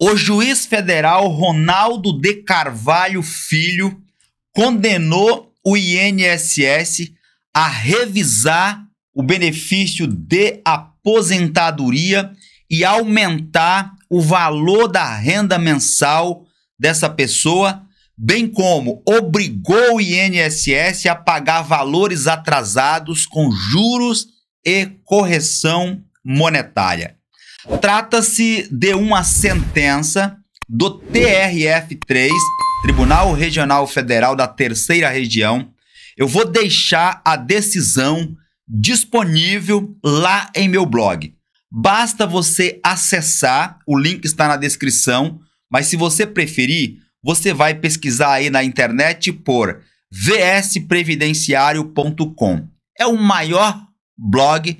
O juiz federal Ronaldo de Carvalho Filho condenou o INSS a revisar o benefício de aposentadoria e aumentar o valor da renda mensal dessa pessoa, bem como obrigou o INSS a pagar valores atrasados com juros e correção monetária. Trata-se de uma sentença do TRF3, Tribunal Regional Federal da Terceira Região. Eu vou deixar a decisão disponível lá em meu blog. Basta você acessar, o link está na descrição, mas se você preferir, você vai pesquisar aí na internet por vsprevidenciario.com. É o maior blog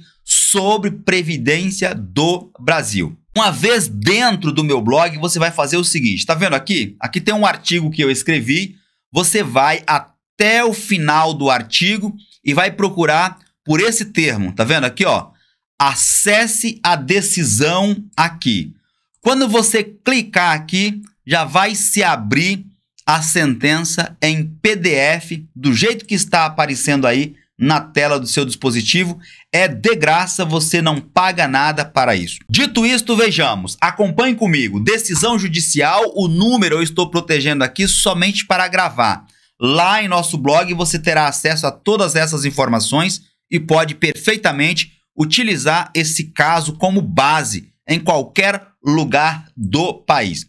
sobre previdência do Brasil. Uma vez dentro do meu blog, você vai fazer o seguinte, está vendo aqui? Aqui tem um artigo que eu escrevi, você vai até o final do artigo e vai procurar por esse termo, Está vendo aqui, ó? Acesse a decisão aqui. Quando você clicar aqui, já vai se abrir a sentença em PDF do jeito que está aparecendo aí na tela do seu dispositivo. É de graça, você não paga nada para isso. Dito isto, vejamos. Acompanhe comigo. Decisão judicial, o número eu estou protegendo aqui somente para gravar. Lá em nosso blog você terá acesso a todas essas informações e pode perfeitamente utilizar esse caso como base em qualquer lugar do país.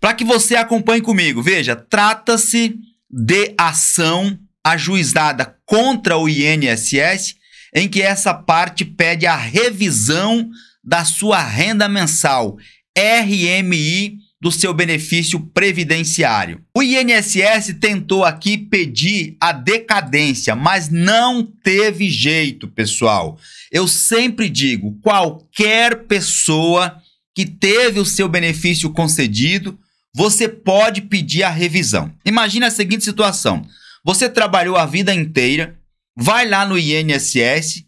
Para que você acompanhe comigo, veja, trata-se de ação ajuizada contra o INSS, em que essa parte pede a revisão da sua renda mensal, RMI, do seu benefício previdenciário. O INSS tentou aqui pedir a decadência, mas não teve jeito, pessoal. Eu sempre digo, qualquer pessoa que teve o seu benefício concedido, você pode pedir a revisão. Imagina a seguinte situação: você trabalhou a vida inteira, vai lá no INSS,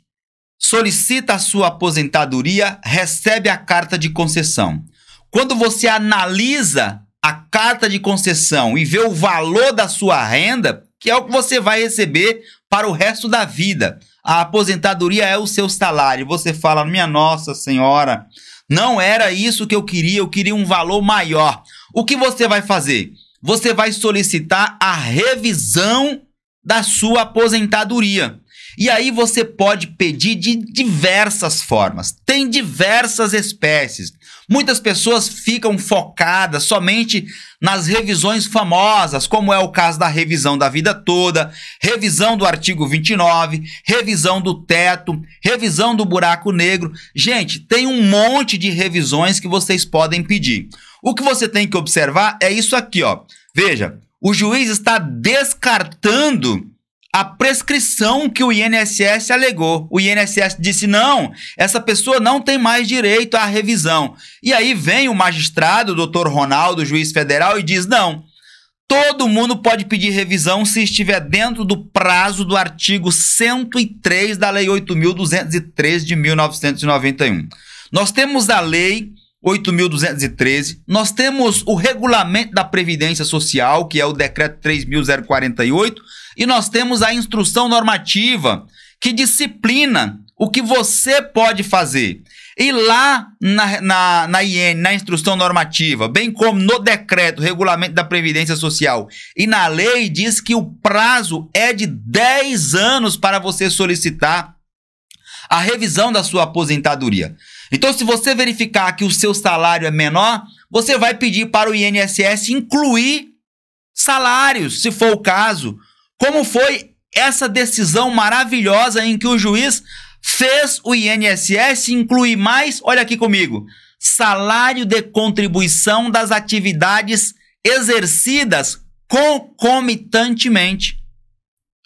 solicita a sua aposentadoria, recebe a carta de concessão. Quando você analisa a carta de concessão e vê o valor da sua renda, que é o que você vai receber para o resto da vida. A aposentadoria é o seu salário. Você fala: "Minha nossa senhora, não era isso que eu queria, eu queria um valor maior". O que você vai fazer? você vai solicitar a revisão da sua aposentadoria. E aí você pode pedir de diversas formas. Tem diversas espécies. Muitas pessoas ficam focadas somente nas revisões famosas, como é o caso da revisão da vida toda, revisão do artigo 29, revisão do teto, revisão do buraco negro. Gente, tem um monte de revisões que vocês podem pedir. O que você tem que observar é isso aqui, ó. Veja, o juiz está descartando a prescrição que o INSS alegou. O INSS disse: não, essa pessoa não tem mais direito à revisão. E aí vem o magistrado, o doutor Ronaldo, juiz federal, e diz: não, todo mundo pode pedir revisão se estiver dentro do prazo do artigo 103 da Lei 8.203 de 1991. Nós temos a lei 8.213. Nós temos o regulamento da Previdência Social, que é o decreto 3.048, e nós temos a instrução normativa que disciplina o que você pode fazer. E lá na, na, na IN, na instrução normativa, bem como no decreto, regulamento da Previdência Social e na lei, diz que o prazo é de 10 anos para você solicitar a revisão da sua aposentadoria. Então, se você verificar que o seu salário é menor, você vai pedir para o INSS incluir salários, se for o caso. Como foi essa decisão maravilhosa em que o juiz fez o INSS incluir mais, olha aqui comigo, salário de contribuição das atividades exercidas concomitantemente.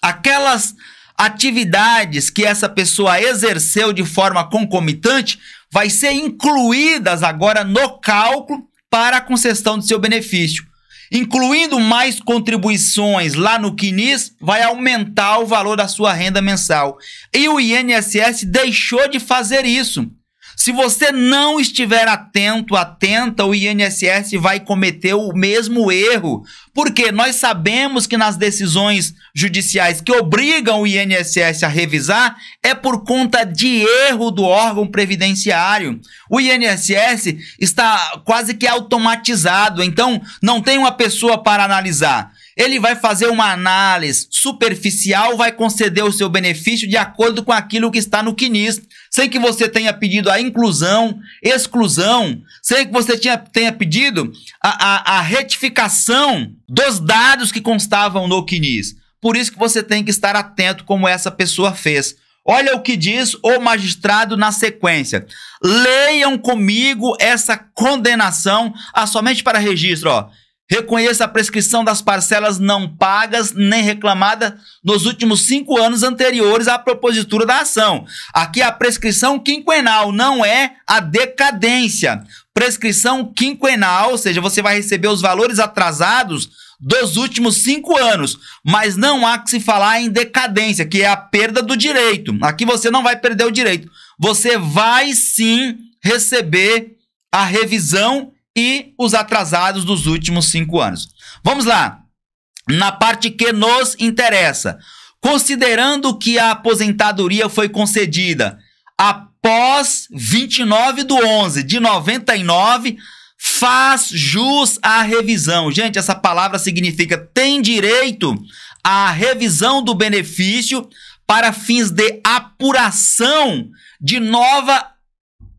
Aquelas atividades que essa pessoa exerceu de forma concomitante, vai ser incluídas agora no cálculo para a concessão do seu benefício. Incluindo mais contribuições lá no CNIS, vai aumentar o valor da sua renda mensal. E o INSS deixou de fazer isso. Se você não estiver atento, atenta, o INSS vai cometer o mesmo erro. Porque nós sabemos que nas decisões judiciais que obrigam o INSS a revisar é por conta de erro do órgão previdenciário. O INSS está quase que automatizado, então não tem uma pessoa para analisar. Ele vai fazer uma análise superficial, vai conceder o seu benefício de acordo com aquilo que está no CNIS. Sei que você tenha pedido a inclusão, exclusão. Sei que você tenha tenha pedido a, a, a retificação dos dados que constavam no CNIS. Por isso que você tem que estar atento como essa pessoa fez. Olha o que diz o magistrado na sequência. Leiam comigo essa condenação ah, somente para registro, ó. Reconheça a prescrição das parcelas não pagas nem reclamadas nos últimos cinco anos anteriores à propositura da ação. Aqui a prescrição quinquenal, não é a decadência. Prescrição quinquenal, ou seja, você vai receber os valores atrasados dos últimos cinco anos, mas não há que se falar em decadência, que é a perda do direito. Aqui você não vai perder o direito. Você vai sim receber a revisão e os atrasados dos últimos cinco anos. Vamos lá. Na parte que nos interessa, considerando que a aposentadoria foi concedida após 29 do 11 de 99, faz jus à revisão. Gente, essa palavra significa tem direito à revisão do benefício para fins de apuração de nova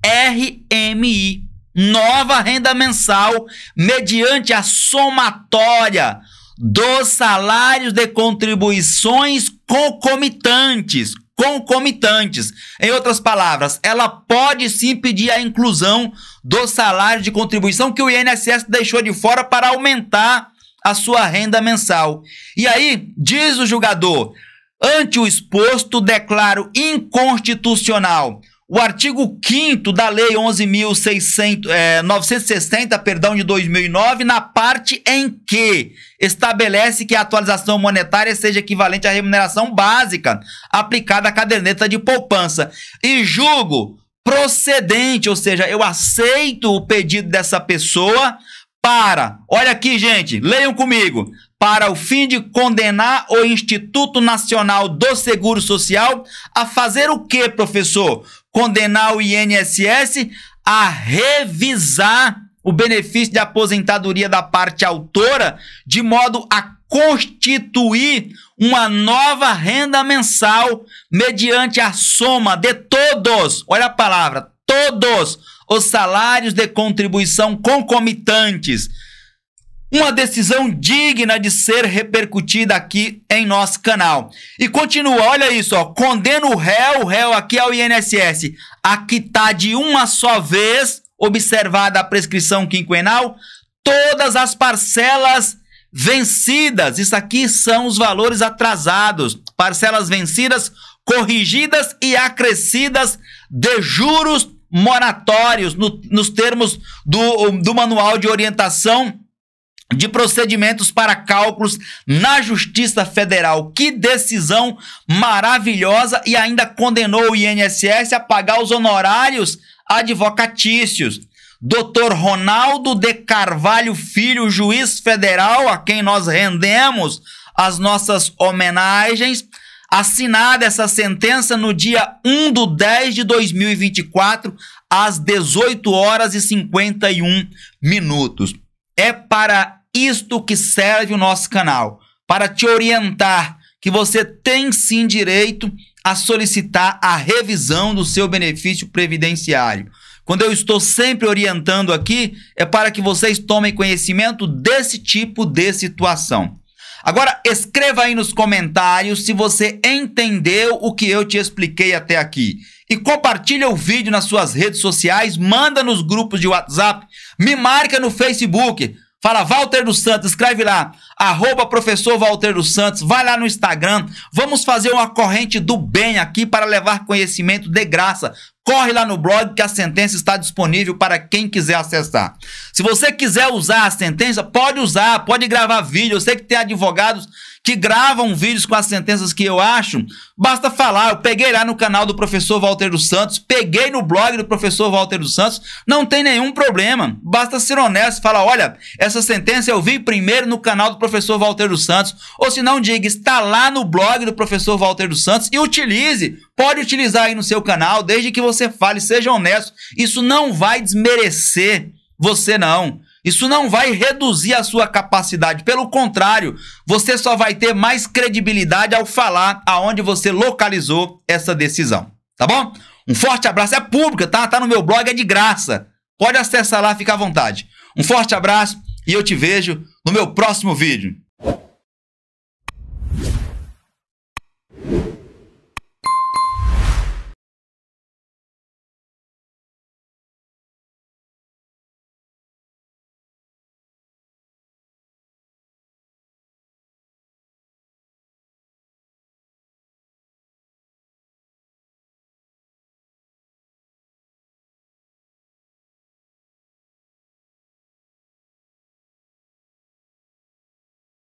RMI nova renda mensal mediante a somatória dos salários de contribuições concomitantes. Concomitantes. Em outras palavras, ela pode sim pedir a inclusão do salário de contribuição que o INSS deixou de fora para aumentar a sua renda mensal. E aí, diz o julgador, ante o exposto, declaro inconstitucional o artigo 5 da Lei 11.960, é, perdão, de 2009, na parte em que estabelece que a atualização monetária seja equivalente à remuneração básica aplicada à caderneta de poupança. E julgo procedente, ou seja, eu aceito o pedido dessa pessoa para, olha aqui, gente, leiam comigo, para o fim de condenar o Instituto Nacional do Seguro Social a fazer o quê, professor? condenar o INSS a revisar o benefício de aposentadoria da parte autora, de modo a constituir uma nova renda mensal mediante a soma de todos, olha a palavra, todos os salários de contribuição concomitantes uma decisão digna de ser repercutida aqui em nosso canal. E continua, olha isso, ó. Condena o réu, o réu aqui ao é INSS, a quitar tá de uma só vez, observada a prescrição quinquenal, todas as parcelas vencidas. Isso aqui são os valores atrasados. Parcelas vencidas, corrigidas e acrescidas de juros moratórios no, nos termos do, do Manual de Orientação de procedimentos para cálculos na Justiça Federal. Que decisão maravilhosa e ainda condenou o INSS a pagar os honorários advocatícios. Dr. Ronaldo de Carvalho Filho, juiz federal, a quem nós rendemos as nossas homenagens, assinada essa sentença no dia 1 de 10 de 2024, às 18 horas e 51 minutos. É para isto que serve o nosso canal, para te orientar que você tem sim direito a solicitar a revisão do seu benefício previdenciário. Quando eu estou sempre orientando aqui, é para que vocês tomem conhecimento desse tipo de situação. Agora, escreva aí nos comentários se você entendeu o que eu te expliquei até aqui. E compartilha o vídeo nas suas redes sociais, manda nos grupos de WhatsApp, me marca no Facebook. Fala Walter dos Santos, escreve lá, arroba professor Walter dos Santos, vai lá no Instagram, vamos fazer uma corrente do bem aqui para levar conhecimento de graça Corre lá no blog que a sentença está disponível para quem quiser acessar. Se você quiser usar a sentença, pode usar, pode gravar vídeo. Eu sei que tem advogados que gravam vídeos com as sentenças que eu acho. Basta falar, eu peguei lá no canal do professor Walter dos Santos, peguei no blog do professor Walter dos Santos, não tem nenhum problema. Basta ser honesto, falar, olha, essa sentença eu vi primeiro no canal do professor Walter dos Santos, ou se não diga, está lá no blog do professor Walter dos Santos e utilize pode utilizar aí no seu canal, desde que você fale, seja honesto. Isso não vai desmerecer você, não. Isso não vai reduzir a sua capacidade, pelo contrário, você só vai ter mais credibilidade ao falar aonde você localizou essa decisão, tá bom? Um forte abraço, é pública, tá? Tá no meu blog, é de graça. Pode acessar lá, fica à vontade. Um forte abraço e eu te vejo no meu próximo vídeo.